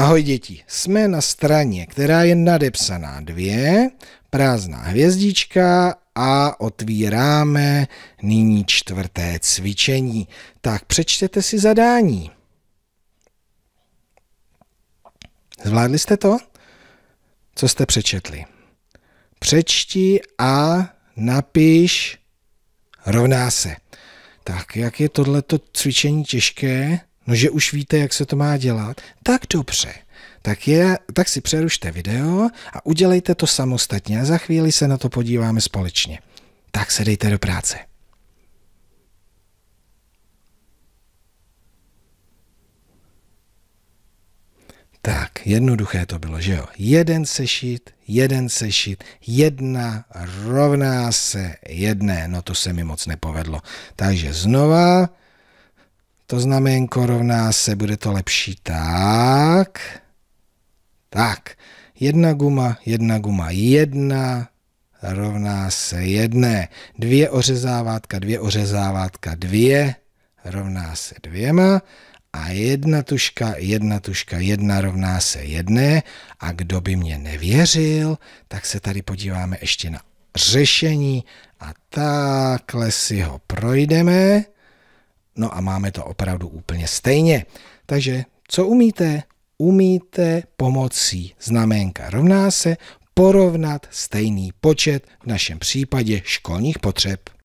Ahoj děti, jsme na straně, která je nadepsaná dvě, prázdná hvězdička a otvíráme nyní čtvrté cvičení. Tak přečtěte si zadání. Zvládli jste to? Co jste přečetli? Přečti a napiš rovná se. Tak jak je tohleto cvičení těžké? No, že už víte, jak se to má dělat? Tak dobře. Tak, je, tak si přerušte video a udělejte to samostatně a za chvíli se na to podíváme společně. Tak se dejte do práce. Tak, jednoduché to bylo, že jo? Jeden sešit, jeden sešit, jedna rovná se jedné. No to se mi moc nepovedlo. Takže znova to znamenko rovná se, bude to lepší tak. Tak, jedna guma, jedna guma, jedna rovná se jedné. Dvě ořezávátka, dvě ořezávátka, dvě rovná se dvěma a jedna tuška, jedna tuška, jedna rovná se jedné. A kdo by mě nevěřil, tak se tady podíváme ještě na řešení a takhle si ho projdeme. No a máme to opravdu úplně stejně. Takže co umíte? Umíte pomocí znaménka rovná se porovnat stejný počet, v našem případě školních potřeb.